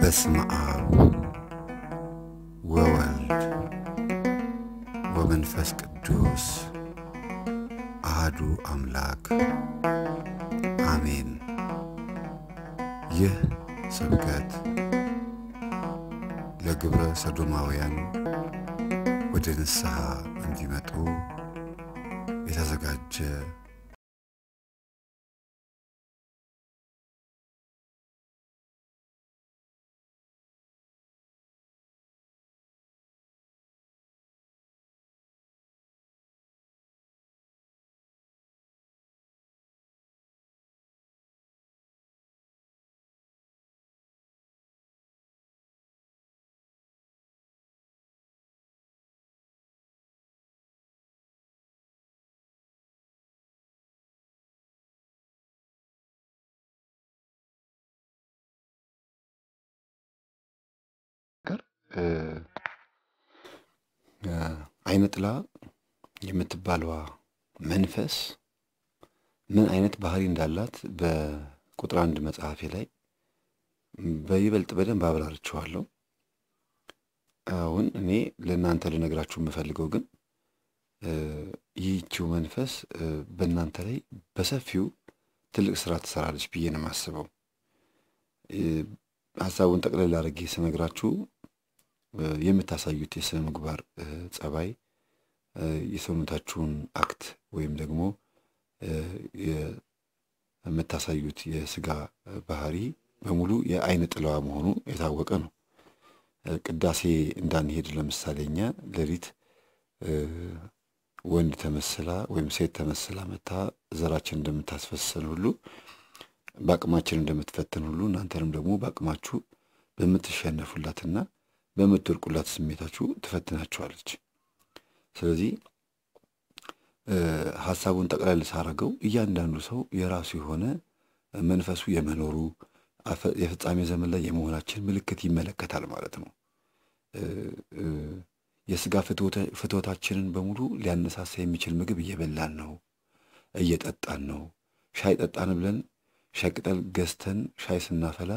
በስመ አብ ወወልድ ወመንፈስ ቅዱስ አህዱ አምላክ አሜን። ይህ ስብከት ለግብረ ሰዶማውያን ወደ ንስሐ እንዲመጡ የተዘጋጀ አይነ ጥላ የምትባለዋ መንፈስ ምን አይነት ባህሪ እንዳላት በቁጥር አንድ መጽሐፌ ላይ በይበልጥ በደንብ አብራርችኋለሁ። አሁን እኔ ለእናንተ ልነግራችሁ የምፈልገው ግን ይህቺው መንፈስ በእናንተ ላይ በሰፊው ትልቅ ስራ ትሰራለች ብዬ ነው የማስበው። ሀሳቡን ጠቅለል አድርጌ ስነግራችሁ የምታሳዩት የስነ ምግባር ጸባይ የሰውነታችሁን አክት ወይም ደግሞ የምታሳዩት የስጋ ባህሪ በሙሉ የአይነ ጥለዋ መሆኑ የታወቀ ነው። ቅዳሴ እንዳንሄድ ለምሳሌ እኛ ሌሊት ወንድ ተመስላ ወይም ሴት ተመስላ መታ ዘራችን እንደምታስፈሰን ሁሉ በአቅማችን እንደምትፈትን ሁሉ እናንተንም ደግሞ በአቅማችሁ በምትሸነፉላትና በምትወርቁላት ስሜታችሁ ትፈትናችኋለች። ስለዚህ ሀሳቡን ጠቅላላ ሳረገው እያንዳንዱ ሰው የራሱ የሆነ መንፈሱ የመኖሩ የፍጻሜ ዘመን ላይ የመሆናችን ምልክት ይመለከታል ማለት ነው። የስጋ ፍትወታችንን በሙሉ ሊያነሳሳ የሚችል ምግብ እየበላን ነው፣ እየጠጣን ነው። ሻይ ጠጣን ብለን ሻይ ቅጠል ገዝተን ሻይ ስናፈላ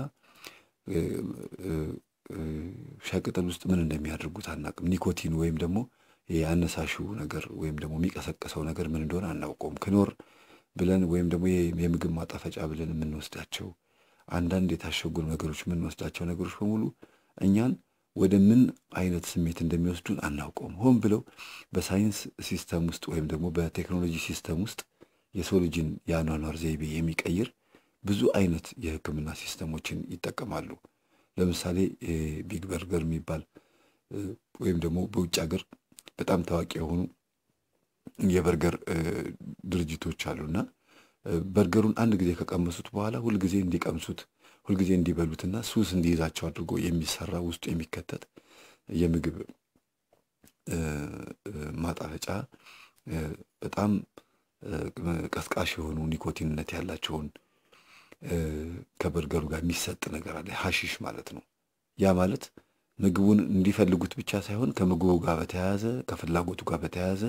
ሻይ ቅጠል ውስጥ ምን እንደሚያደርጉት አናቅም። ኒኮቲን ወይም ደግሞ የአነሳሹ ነገር ወይም ደግሞ የሚቀሰቀሰው ነገር ምን እንደሆነ አናውቀውም። ክኖር ብለን ወይም ደግሞ የምግብ ማጣፈጫ ብለን የምንወስዳቸው አንዳንድ የታሸጉ ነገሮች የምንወስዳቸው ነገሮች በሙሉ እኛን ወደ ምን አይነት ስሜት እንደሚወስዱን አናውቀውም። ሆን ብለው በሳይንስ ሲስተም ውስጥ ወይም ደግሞ በቴክኖሎጂ ሲስተም ውስጥ የሰው ልጅን የአኗኗር ዘይቤ የሚቀይር ብዙ አይነት የሕክምና ሲስተሞችን ይጠቀማሉ። ለምሳሌ ቢግ በርገር የሚባል ወይም ደግሞ በውጭ ሀገር በጣም ታዋቂ የሆኑ የበርገር ድርጅቶች አሉና በርገሩን አንድ ጊዜ ከቀመሱት በኋላ ሁልጊዜ እንዲቀምሱት ሁልጊዜ እንዲበሉትና ሱስ እንዲይዛቸው አድርጎ የሚሰራ ውስጡ የሚከተት የምግብ ማጣፈጫ በጣም ቀስቃሽ የሆኑ ኒኮቲንነት ያላቸውን ከበርገሩ ጋር የሚሰጥ ነገር አለ፣ ሀሺሽ ማለት ነው። ያ ማለት ምግቡን እንዲፈልጉት ብቻ ሳይሆን ከምግቡ ጋር በተያያዘ ከፍላጎቱ ጋር በተያያዘ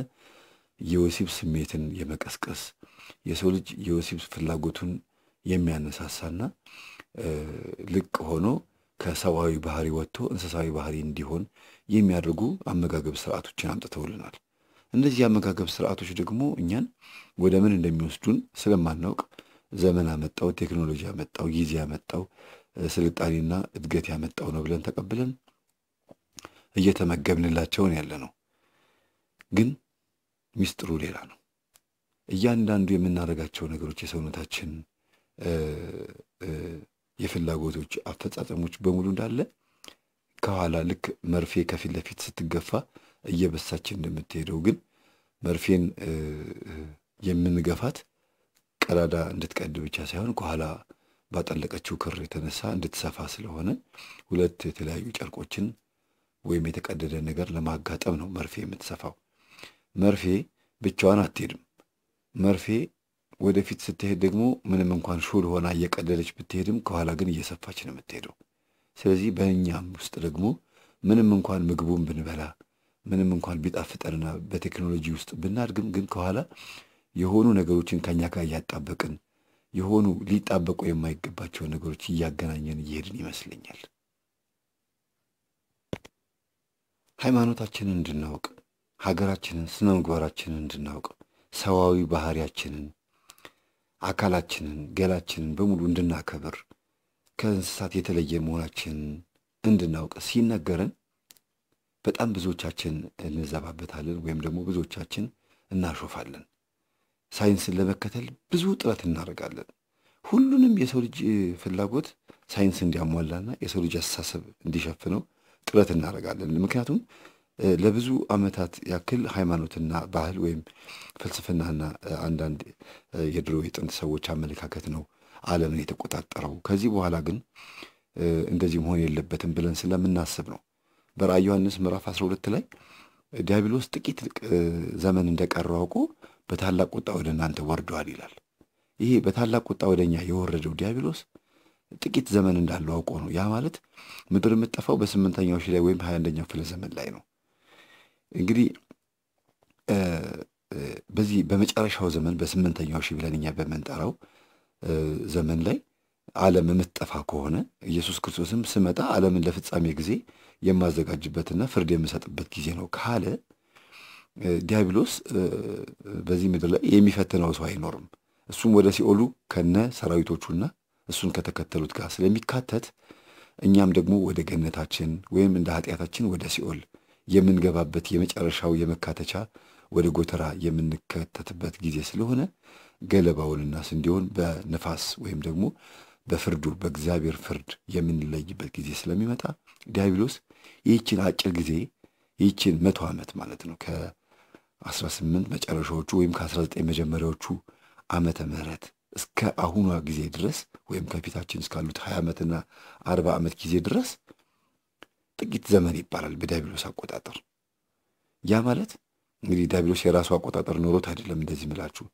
የወሲብ ስሜትን የመቀስቀስ የሰው ልጅ የወሲብ ፍላጎቱን የሚያነሳሳና ልቅ ሆኖ ከሰብአዊ ባህሪ ወጥቶ እንስሳዊ ባህሪ እንዲሆን የሚያደርጉ አመጋገብ ስርዓቶችን አምጥተውልናል። እነዚህ የአመጋገብ ስርዓቶች ደግሞ እኛን ወደ ምን እንደሚወስዱን ስለማናውቅ ዘመን አመጣው ቴክኖሎጂ አመጣው ጊዜ አመጣው ስልጣኔና እድገት ያመጣው ነው ብለን ተቀብለን እየተመገብንላቸውን ያለ ነው። ግን ሚስጥሩ ሌላ ነው። እያንዳንዱ የምናደርጋቸው ነገሮች የሰውነታችን የፍላጎቶች አፈጻጸሞች በሙሉ እንዳለ ከኋላ ልክ መርፌ ከፊት ለፊት ስትገፋ እየበሳችን እንደምትሄደው ግን መርፌን የምንገፋት ቀዳዳ እንድትቀድ ብቻ ሳይሆን ከኋላ ባጠለቀችው ክር የተነሳ እንድትሰፋ ስለሆነ ሁለት የተለያዩ ጨርቆችን ወይም የተቀደደ ነገር ለማጋጠም ነው መርፌ የምትሰፋው። መርፌ ብቻዋን አትሄድም። መርፌ ወደፊት ስትሄድ ደግሞ ምንም እንኳን ሹል ሆና እየቀደደች ብትሄድም ከኋላ ግን እየሰፋች ነው የምትሄደው። ስለዚህ በእኛም ውስጥ ደግሞ ምንም እንኳን ምግቡን ብንበላ ምንም እንኳን ቢጣፍጠንና በቴክኖሎጂ ውስጥ ብናድግም ግን ከኋላ የሆኑ ነገሮችን ከኛ ጋር እያጣበቅን የሆኑ ሊጣበቁ የማይገባቸው ነገሮች እያገናኘን እየሄድን ይመስለኛል። ሃይማኖታችንን እንድናውቅ፣ ሀገራችንን፣ ስነ ምግባራችንን እንድናውቅ፣ ሰዋዊ ባህሪያችንን፣ አካላችንን፣ ገላችንን በሙሉ እንድናከብር፣ ከእንስሳት የተለየ መሆናችንን እንድናውቅ ሲነገረን በጣም ብዙዎቻችን እንዘባበታለን ወይም ደግሞ ብዙዎቻችን እናሾፋለን። ሳይንስን ለመከተል ብዙ ጥረት እናደርጋለን። ሁሉንም የሰው ልጅ ፍላጎት ሳይንስ እንዲያሟላና የሰው ልጅ አስተሳሰብ እንዲሸፍነው ጥረት እናደርጋለን። ምክንያቱም ለብዙ ዓመታት ያክል ሃይማኖትና ባህል ወይም ፍልስፍናና አንዳንድ የድሮ የጥንት ሰዎች አመለካከት ነው ዓለምን የተቆጣጠረው። ከዚህ በኋላ ግን እንደዚህ መሆን የለበትም ብለን ስለምናስብ ነው። በራእይ ዮሐንስ ምዕራፍ 12 ላይ ዲያብሎስ ጥቂት ዘመን እንደቀረው አውቆ በታላቅ ቁጣ ወደ እናንተ ወርዷል ይላል። ይሄ በታላቅ ቁጣ ወደ እኛ የወረደው ዲያብሎስ ጥቂት ዘመን እንዳለው አውቆ ነው። ያ ማለት ምድር የምጠፋው በስምንተኛው ሺ ላይ ወይም ሀያ አንደኛው ክፍለ ዘመን ላይ ነው። እንግዲህ በዚህ በመጨረሻው ዘመን በስምንተኛው ሺ ብለን እኛ በምንጠራው ዘመን ላይ ዓለም የምትጠፋ ከሆነ ኢየሱስ ክርስቶስም ስመጣ ዓለምን ለፍጻሜ ጊዜ የማዘጋጅበትና ፍርድ የምሰጥበት ጊዜ ነው ካለ ዲያብሎስ በዚህ ምድር ላይ የሚፈትነው ሰው አይኖርም። እሱም ወደ ሲኦሉ ከነ ሰራዊቶቹና እሱን ከተከተሉት ጋር ስለሚካተት እኛም ደግሞ ወደ ገነታችን ወይም እንደ ኃጢአታችን ወደ ሲኦል የምንገባበት የመጨረሻው የመካተቻ ወደ ጎተራ የምንከተትበት ጊዜ ስለሆነ ገለባውንና ስንዴውን በነፋስ ወይም ደግሞ በፍርዱ በእግዚአብሔር ፍርድ የምንለይበት ጊዜ ስለሚመጣ ዲያብሎስ ይህችን አጭር ጊዜ ይህችን መቶ ዓመት ማለት ነው 18 መጨረሻዎቹ ወይም ከ19 መጀመሪያዎቹ ዓመተ ምህረት እስከ አሁኗ ጊዜ ድረስ ወይም ከፊታችን እስካሉት 20 ዓመትና 40 ዓመት ጊዜ ድረስ ጥቂት ዘመን ይባላል በዲያብሎስ አቆጣጠር። ያ ማለት እንግዲህ ዲያብሎስ የራሱ አቆጣጠር ኖሮት አይደለም እንደዚህ ምላችሁ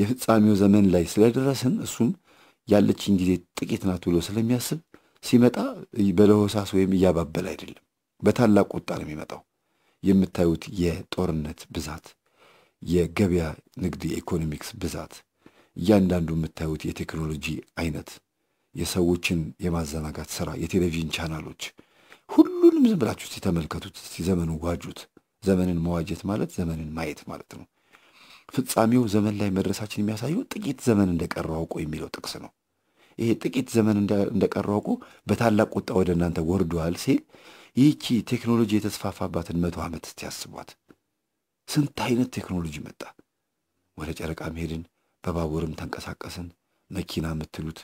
የፍጻሜው ዘመን ላይ ስለደረስን እሱም ያለችን ጊዜ ጥቂት ናት ብሎ ስለሚያስብ ሲመጣ በለሆሳስ ወይም እያባበል አይደለም፣ በታላቅ ቁጣ ነው የሚመጣው። የምታዩት የጦርነት ብዛት፣ የገበያ ንግድ የኢኮኖሚክስ ብዛት፣ እያንዳንዱ የምታዩት የቴክኖሎጂ አይነት፣ የሰዎችን የማዘናጋት ስራ፣ የቴሌቪዥን ቻናሎች፣ ሁሉንም ዝም ብላችሁ ሲተመልከቱት እስቲ ዘመኑ ዋጁት። ዘመንን መዋጀት ማለት ዘመንን ማየት ማለት ነው። ፍጻሜው ዘመን ላይ መድረሳችን የሚያሳየው ጥቂት ዘመን እንደቀረ አውቆ የሚለው ጥቅስ ነው። ይሄ ጥቂት ዘመን እንደቀረ አውቆ በታላቅ ቁጣ ወደ እናንተ ወርዷል ሲል ይህቺ ቴክኖሎጂ የተስፋፋባትን መቶ ዓመት እስቲ ያስቧት። ስንት አይነት ቴክኖሎጂ መጣ። ወደ ጨረቃ መሄድን፣ በባቡርም ተንቀሳቀስን። መኪና የምትሉት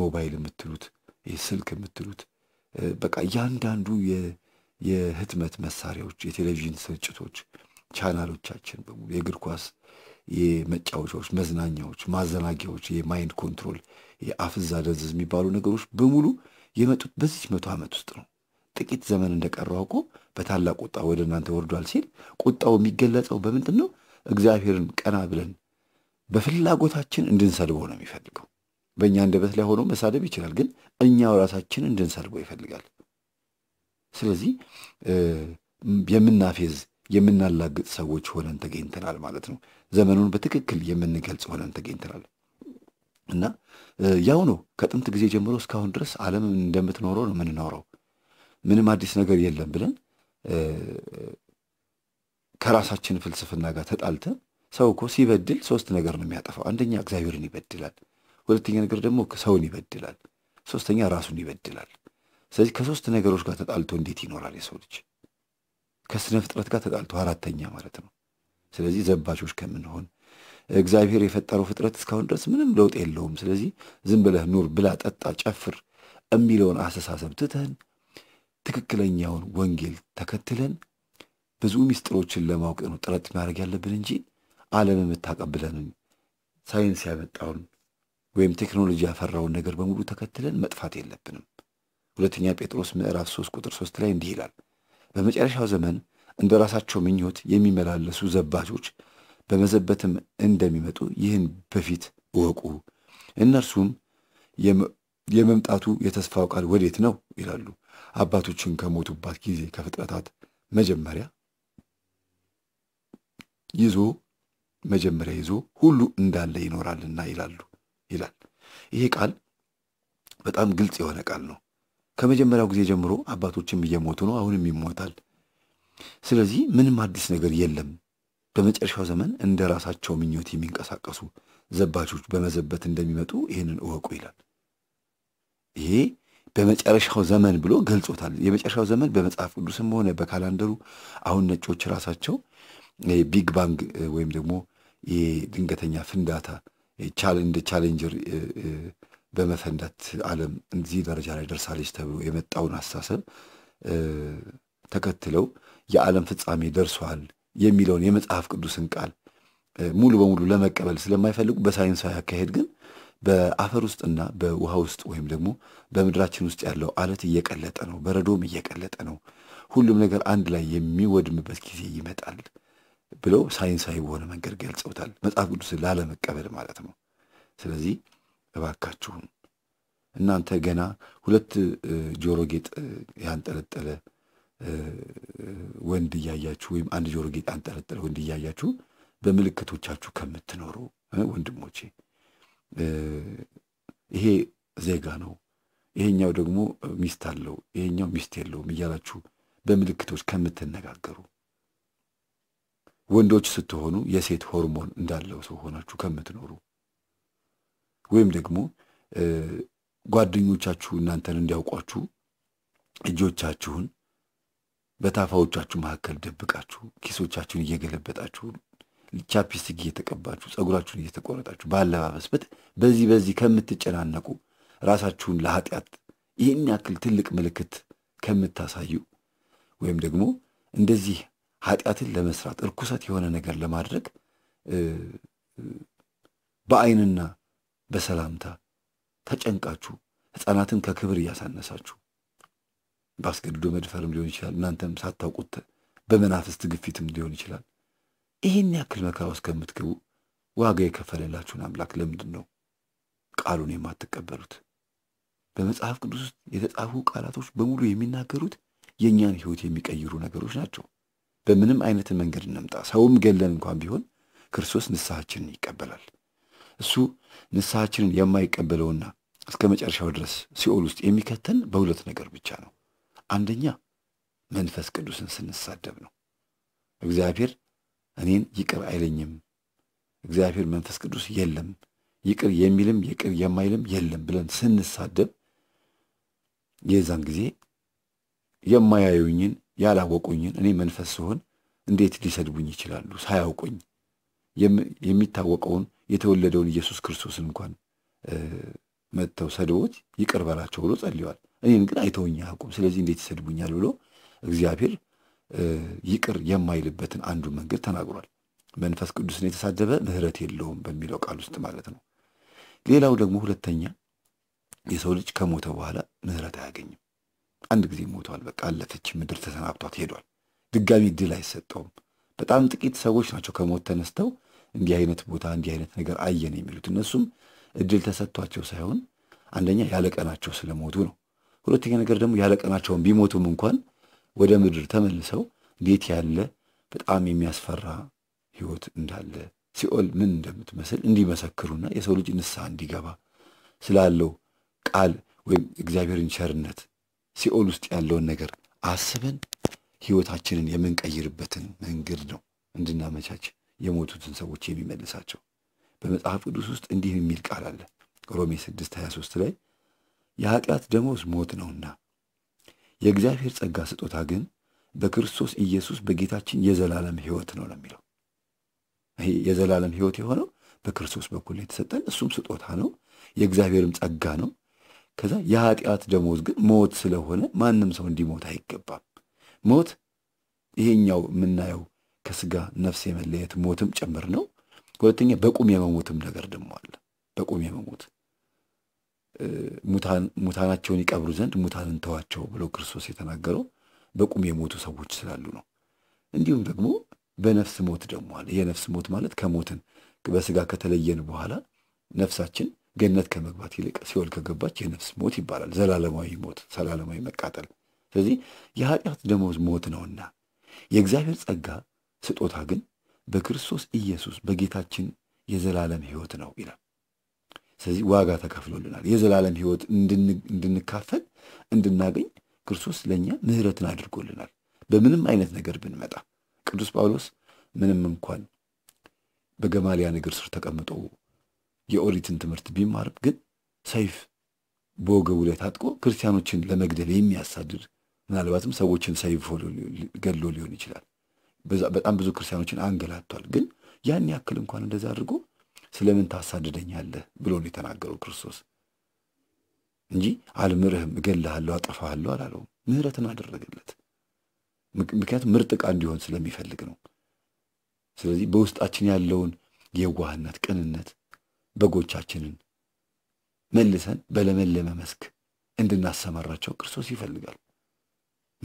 ሞባይል የምትሉት ስልክ የምትሉት በቃ እያንዳንዱ የህትመት መሳሪያዎች፣ የቴሌቪዥን ስርጭቶች፣ ቻናሎቻችን በሙሉ የእግር ኳስ፣ የመጫወቻዎች፣ መዝናኛዎች፣ ማዘናጊያዎች፣ የማይንድ ኮንትሮል፣ የአፍዛ ደዝዝ የሚባሉ ነገሮች በሙሉ የመጡት በዚች መቶ ዓመት ውስጥ ነው። ጥቂት ዘመን እንደቀረው አውቆ በታላቅ ቁጣ ወደ እናንተ ወርዷል ሲል ቁጣው የሚገለጸው በምንድን ነው? እግዚአብሔርን ቀና ብለን በፍላጎታችን እንድንሰልበው ነው የሚፈልገው። በእኛ አንደበት ላይ ሆኖ መሳደብ ይችላል፣ ግን እኛው ራሳችን እንድንሰልበው ይፈልጋል። ስለዚህ የምናፌዝ የምናላግጥ ሰዎች ሆነን ተገኝተናል ማለት ነው። ዘመኑን በትክክል የምንገልጽ ሆነን ተገኝተናል እና ያው ነው ከጥንት ጊዜ ጀምሮ እስካሁን ድረስ ዓለም እንደምትኖረው ነው የምንኖረው። ምንም አዲስ ነገር የለም ብለን ከራሳችን ፍልስፍና ጋር ተጣልተን ሰው እኮ ሲበድል ሶስት ነገር ነው የሚያጠፋው። አንደኛ እግዚአብሔርን ይበድላል፣ ሁለተኛ ነገር ደግሞ ሰውን ይበድላል፣ ሶስተኛ ራሱን ይበድላል። ስለዚህ ከሶስት ነገሮች ጋር ተጣልቶ እንዴት ይኖራል የሰው ልጅ? ከስነ ፍጥረት ጋር ተጣልቶ አራተኛ ማለት ነው። ስለዚህ ዘባቾች ከምንሆን እግዚአብሔር የፈጠረው ፍጥረት እስካሁን ድረስ ምንም ለውጥ የለውም። ስለዚህ ዝም ብለህ ኑር፣ ብላ፣ ጠጣ፣ ጨፍር የሚለውን አስተሳሰብ ትተን ትክክለኛውን ወንጌል ተከትለን ብዙ ሚስጥሮችን ለማወቅ ነው ጥረት ማድረግ ያለብን እንጂ ዓለም የምታቀብለንን ሳይንስ ያመጣውን ወይም ቴክኖሎጂ ያፈራውን ነገር በሙሉ ተከትለን መጥፋት የለብንም። ሁለተኛ ጴጥሮስ ምዕራፍ 3 ቁጥር 3 ላይ እንዲህ ይላል፣ በመጨረሻው ዘመን እንደ ራሳቸው ምኞት የሚመላለሱ ዘባቾች በመዘበትም እንደሚመጡ ይህን በፊት እወቁ። እነርሱም የመምጣቱ የተስፋው ቃል ወዴት ነው ይላሉ። አባቶችን ከሞቱባት ጊዜ ከፍጥረታት መጀመሪያ ይዞ መጀመሪያ ይዞ ሁሉ እንዳለ ይኖራልና ይላሉ ይላል። ይሄ ቃል በጣም ግልጽ የሆነ ቃል ነው። ከመጀመሪያው ጊዜ ጀምሮ አባቶችም እየሞቱ ነው፣ አሁንም ይሞታል። ስለዚህ ምንም አዲስ ነገር የለም። በመጨረሻው ዘመን እንደ ራሳቸው ምኞት የሚንቀሳቀሱ ዘባቾች በመዘበት እንደሚመጡ ይህንን እወቁ ይላል። ይሄ በመጨረሻው ዘመን ብሎ ገልጾታል። የመጨረሻው ዘመን በመጽሐፍ ቅዱስም ሆነ በካላንደሩ አሁን ነጮች ራሳቸው ቢግ ባንግ ወይም ደግሞ የድንገተኛ ፍንዳታ እንደ ቻሌንጀር በመፈንዳት ዓለም እዚህ ደረጃ ላይ ደርሳለች ተብሎ የመጣውን አስተሳሰብ ተከትለው የዓለም ፍጻሜ ደርሷል የሚለውን የመጽሐፍ ቅዱስን ቃል ሙሉ በሙሉ ለመቀበል ስለማይፈልጉ በሳይንሳዊ አካሄድ ግን በአፈር ውስጥና በውሃ ውስጥ ወይም ደግሞ በምድራችን ውስጥ ያለው አለት እየቀለጠ ነው፣ በረዶም እየቀለጠ ነው። ሁሉም ነገር አንድ ላይ የሚወድምበት ጊዜ ይመጣል ብለው ሳይንሳዊ በሆነ መንገድ ገልጸውታል። መጽሐፍ ቅዱስን ላለመቀበል ማለት ነው። ስለዚህ እባካችሁን እናንተ ገና ሁለት ጆሮ ጌጥ ያንጠለጠለ ወንድ እያያችሁ ወይም አንድ ጆሮ ጌጥ ያንጠለጠለ ወንድ እያያችሁ በምልክቶቻችሁ ከምትኖሩ ወንድሞቼ ይሄ ዜጋ ነው፣ ይሄኛው ደግሞ ሚስት አለው፣ ይሄኛው ሚስት የለውም እያላችሁ በምልክቶች ከምትነጋገሩ ወንዶች ስትሆኑ የሴት ሆርሞን እንዳለው ሰው ሆናችሁ ከምትኖሩ ወይም ደግሞ ጓደኞቻችሁ እናንተን እንዲያውቋችሁ እጆቻችሁን በታፋዎቻችሁ መካከል ደብቃችሁ ኪሶቻችሁን እየገለበጣችሁ ቻፒስቲክ እየተቀባችሁ ጸጉራችሁን እየተቆረጣችሁ በአለባበስ በዚህ በዚህ ከምትጨናነቁ ራሳችሁን ለኃጢአት ይህን ያክል ትልቅ ምልክት ከምታሳዩ ወይም ደግሞ እንደዚህ ኃጢአትን ለመስራት እርኩሰት የሆነ ነገር ለማድረግ በአይንና በሰላምታ ተጨንቃችሁ ሕፃናትን ከክብር እያሳነሳችሁ በአስገድዶ መድፈርም ሊሆን ይችላል። እናንተም ሳታውቁት በመናፍስት ግፊትም ሊሆን ይችላል። ይህን ያክል መከራ ውስጥ ከምትገቡ ዋጋ የከፈለላችሁን አምላክ ለምንድን ነው ቃሉን የማትቀበሉት? በመጽሐፍ ቅዱስ ውስጥ የተጻፉ ቃላቶች በሙሉ የሚናገሩት የእኛን ሕይወት የሚቀይሩ ነገሮች ናቸው። በምንም አይነት መንገድ እንምጣ፣ ሰውም ገለን እንኳን ቢሆን ክርስቶስ ንስሐችንን ይቀበላል። እሱ ንስሐችንን የማይቀበለውና እስከ መጨረሻው ድረስ ሲኦል ውስጥ የሚከተን በሁለት ነገር ብቻ ነው። አንደኛ መንፈስ ቅዱስን ስንሳደብ ነው። እግዚአብሔር እኔን ይቅር አይለኝም፣ እግዚአብሔር መንፈስ ቅዱስ የለም፣ ይቅር የሚልም ይቅር የማይልም የለም ብለን ስንሳደብ የዛን ጊዜ የማያዩኝን ያላወቁኝን እኔ መንፈስ ስሆን እንዴት ሊሰድቡኝ ይችላሉ? ሳያውቁኝ የሚታወቀውን የተወለደውን ኢየሱስ ክርስቶስን እንኳን መጥተው ሰድቦት ይቅር በላቸው ብሎ ጸልዋል። እኔን ግን አይተውኝ አያውቁም፣ ስለዚህ እንዴት ይሰድቡኛል ብሎ እግዚአብሔር ይቅር የማይልበትን አንዱ መንገድ ተናግሯል። መንፈስ ቅዱስን የተሳደበ ምሕረት የለውም በሚለው ቃል ውስጥ ማለት ነው። ሌላው ደግሞ ሁለተኛ የሰው ልጅ ከሞተ በኋላ ምሕረት አያገኝም። አንድ ጊዜ ሞተዋል፣ በቃ አለፈች፣ ምድር ተሰናብቷት ሄዷል። ድጋሚ ድል አይሰጠውም። በጣም ጥቂት ሰዎች ናቸው ከሞት ተነስተው እንዲህ አይነት ቦታ እንዲህ አይነት ነገር አየን የሚሉት። እነሱም እድል ተሰጥቷቸው ሳይሆን አንደኛ ያለቀናቸው ስለሞቱ ነው። ሁለተኛ ነገር ደግሞ ያለቀናቸውን ቢሞቱም እንኳን ወደ ምድር ተመልሰው እንዴት ያለ በጣም የሚያስፈራ ህይወት እንዳለ ሲኦል ምን እንደምትመስል እንዲመሰክሩና የሰው ልጅ ንስሐ እንዲገባ ስላለው ቃል ወይም እግዚአብሔርን ቸርነት ሲኦል ውስጥ ያለውን ነገር አስበን ህይወታችንን የምንቀይርበትን መንገድ ነው እንድናመቻች የሞቱትን ሰዎች የሚመልሳቸው። በመጽሐፍ ቅዱስ ውስጥ እንዲህ የሚል ቃል አለ። ሮሜ 6 23 ላይ የኃጢአት ደሞዝ ሞት ነውና የእግዚአብሔር ጸጋ ስጦታ ግን በክርስቶስ ኢየሱስ በጌታችን የዘላለም ህይወት ነው ነው የሚለው። ይሄ የዘላለም ህይወት የሆነው በክርስቶስ በኩል የተሰጠን እሱም ስጦታ ነው፣ የእግዚአብሔርም ጸጋ ነው። ከዛ የኃጢአት ደሞዝ ግን ሞት ስለሆነ ማንም ሰው እንዲሞት አይገባም። ሞት ይሄኛው የምናየው ከስጋ ነፍስ የመለየት ሞትም ጭምር ነው። ሁለተኛ በቁም የመሞትም ነገር ደሞ አለ። በቁም የመሞት ሙታናቸውን ይቀብሩ ዘንድ ሙታንን ተዋቸው ብለው ክርስቶስ የተናገረው በቁም የሞቱ ሰዎች ስላሉ ነው። እንዲሁም ደግሞ በነፍስ ሞት ደግሞ አለ። የነፍስ ሞት ማለት ከሞትን በስጋ ከተለየን በኋላ ነፍሳችን ገነት ከመግባት ይልቅ ሲኦል ከገባች የነፍስ ሞት ይባላል። ዘላለማዊ ሞት፣ ዘላለማዊ መቃጠል። ስለዚህ የኃጢአት ደሞዝ ሞት ነውና የእግዚአብሔር ጸጋ ስጦታ ግን በክርስቶስ ኢየሱስ በጌታችን የዘላለም ሕይወት ነው ይላል። ስለዚህ ዋጋ ተከፍሎልናል። የዘላለም ህይወት እንድንካፈል እንድናገኝ ክርስቶስ ለእኛ ምህረትን አድርጎልናል። በምንም አይነት ነገር ብንመጣ ቅዱስ ጳውሎስ ምንም እንኳን በገማልያን እግር ስር ተቀምጦ የኦሪትን ትምህርት ቢማርም ግን ሰይፍ በወገቡ ላይ ታጥቆ ክርስቲያኖችን ለመግደል የሚያሳድድ ምናልባትም ሰዎችን ሰይፍ ገሎ ሊሆን ይችላል። በጣም ብዙ ክርስቲያኖችን አንገላቷል። ግን ያን ያክል እንኳን እንደዛ አድርጎ ስለምን ታሳድደኛለህ ብሎ ነው የተናገረው ክርስቶስ እንጂ አልምርህም፣ እገልሃለሁ፣ አጠፋሃለሁ አላለውም። ምህረትን አደረገለት። ምክንያቱም ምርጥ ዕቃ እንዲሆን ስለሚፈልግ ነው። ስለዚህ በውስጣችን ያለውን የዋህነት፣ ቅንነት በጎቻችንን መልሰን በለመለመ መስክ እንድናሰማራቸው ክርስቶስ ይፈልጋል።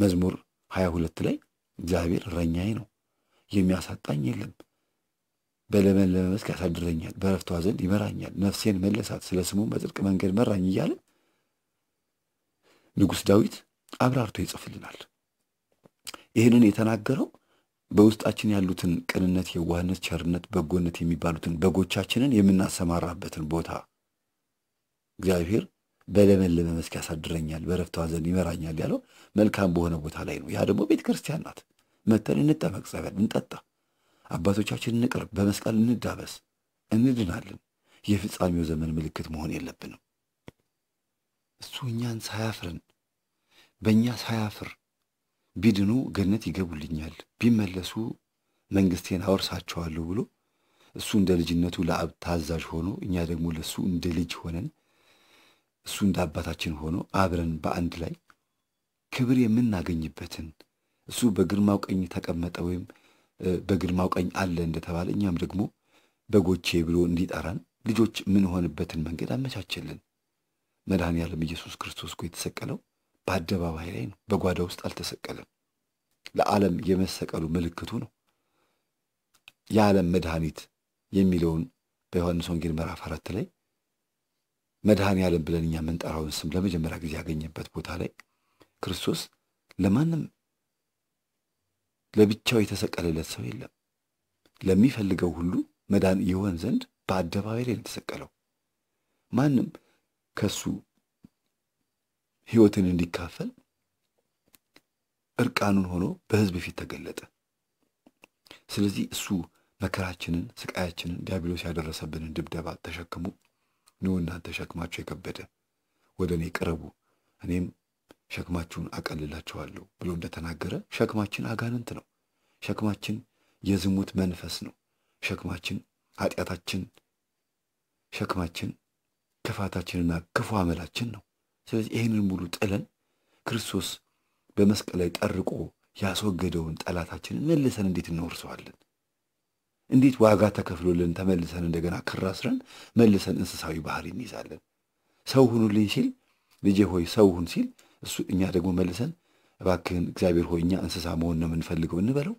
መዝሙር ሀያ ሁለት ላይ እግዚአብሔር እረኛዬ ነው የሚያሳጣኝ የለም በለመለመ መስክ ያሳድረኛል፣ በረፍቷ ዘንድ ይመራኛል፣ ነፍሴን መለሳት፣ ስለ ስሙ በጽድቅ መንገድ መራኝ እያለ ንጉሥ ዳዊት አብራርቶ ይጽፍልናል። ይህንን የተናገረው በውስጣችን ያሉትን ቅንነት፣ የዋህነት፣ ቸርነት፣ በጎነት የሚባሉትን በጎቻችንን የምናሰማራበትን ቦታ እግዚአብሔር በለመለመ መስክ ያሳድረኛል፣ በረፍቷ ዘንድ ይመራኛል ያለው መልካም በሆነ ቦታ ላይ ነው። ያ ደግሞ ቤተ ክርስቲያን ናት። መተን እንጠመቅ፣ ጸበል እንጠጣ። አባቶቻችን እንቅረብ፣ በመስቀል እንዳበስ፣ እንድናለን። የፍጻሜው ዘመን ምልክት መሆን የለብንም። እሱ እኛን ሳያፍረን በእኛ ሳያፍር ቢድኑ ገነት ይገቡልኛል፣ ቢመለሱ መንግስቴን አወርሳቸዋለሁ ብሎ እሱ እንደ ልጅነቱ ለአብ ታዛዥ ሆኖ እኛ ደግሞ ለእሱ እንደ ልጅ ሆነን እሱ እንደ አባታችን ሆኖ አብረን በአንድ ላይ ክብር የምናገኝበትን እሱ በግርማው ቀኝ ተቀመጠ ወይም በግርማው ቀኝ አለ እንደተባለ እኛም ደግሞ በጎቼ ብሎ እንዲጠራን ልጆች ምንሆንበትን መንገድ አመቻቸልን። መድኃኔ ዓለም ኢየሱስ ክርስቶስ እኮ የተሰቀለው በአደባባይ ላይ ነው፣ በጓዳ ውስጥ አልተሰቀለም። ለዓለም የመሰቀሉ ምልክቱ ነው። የዓለም መድኃኒት የሚለውን በዮሐንስ ወንጌል ምዕራፍ አራት ላይ መድኃኔ ዓለም ብለን እኛ የምንጠራውን ስም ለመጀመሪያ ጊዜ ያገኘበት ቦታ ላይ ክርስቶስ ለማንም ለብቻው የተሰቀለለት ሰው የለም። ለሚፈልገው ሁሉ መዳን ይሆን ዘንድ በአደባባይ ላይ የተሰቀለው ማንም ከሱ ሕይወትን እንዲካፈል እርቃኑን ሆኖ በሕዝብ ፊት ተገለጠ። ስለዚህ እሱ መከራችንን፣ ስቃያችንን፣ ዲያብሎስ ያደረሰብንን ድብደባ ተሸክሞ ኑ እናንተ የከበደ ወደ እኔ ቅረቡ እኔም ሸክማችሁን አቀልላችኋለሁ ብሎ እንደተናገረ ሸክማችን አጋንንት ነው። ሸክማችን የዝሙት መንፈስ ነው። ሸክማችን ኃጢአታችን፣ ሸክማችን ክፋታችንና ክፉ አመላችን ነው። ስለዚህ ይህንን ሙሉ ጥለን ክርስቶስ በመስቀል ላይ ጠርቆ ያስወገደውን ጠላታችንን መልሰን እንዴት እንወርሰዋለን? እንዴት ዋጋ ተከፍሎልን ተመልሰን እንደገና ክር አስረን መልሰን እንስሳዊ ባህሪ እንይዛለን? ሰው ሁኑልኝ ሲል ልጄ ሆይ ሰው ሁን ሲል እሱ እኛ ደግሞ መልሰን እባክህን እግዚአብሔር ሆይ እኛ እንስሳ መሆን ነው የምንፈልገው እንበለው።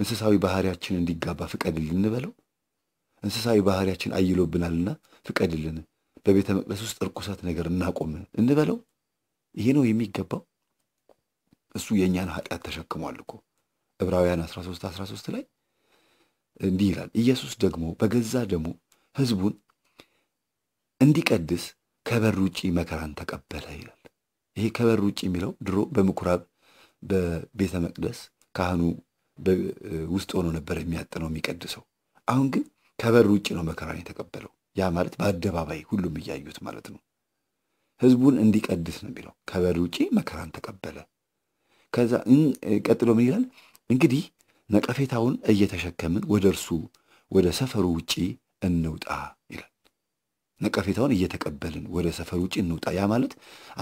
እንስሳዊ ባህሪያችን እንዲጋባ ፍቀድልን እንበለው። እንስሳዊ ባህሪያችን አይሎብናልና ፍቀድልን፣ በቤተ መቅደስ ውስጥ እርኩሰት ነገር እናቆም እንበለው። ይሄ ነው የሚገባው። እሱ የእኛን ኃጢአት ተሸክሟል እኮ ዕብራውያን 13 13 ላይ እንዲህ ይላል። ኢየሱስ ደግሞ በገዛ ደሙ ሕዝቡን እንዲቀድስ ከበር ውጪ መከራን ተቀበለ ይላል። ይሄ ከበር ውጭ የሚለው ድሮ በምኩራብ በቤተ መቅደስ ካህኑ ውስጥ ሆኖ ነበር የሚያጥነው የሚቀድሰው። አሁን ግን ከበር ውጭ ነው መከራን የተቀበለው። ያ ማለት በአደባባይ ሁሉም እያዩት ማለት ነው። ህዝቡን እንዲቀድስ ነው የሚለው። ከበር ውጭ መከራን ተቀበለ። ከዛ ቀጥሎ ምን ይላል? እንግዲህ ነቀፌታውን እየተሸከምን ወደ እርሱ ወደ ሰፈሩ ውጪ እንውጣ ይላል። ነቀፌታውን እየተቀበልን ወደ ሰፈር ውጭ እንውጣ። ያ ማለት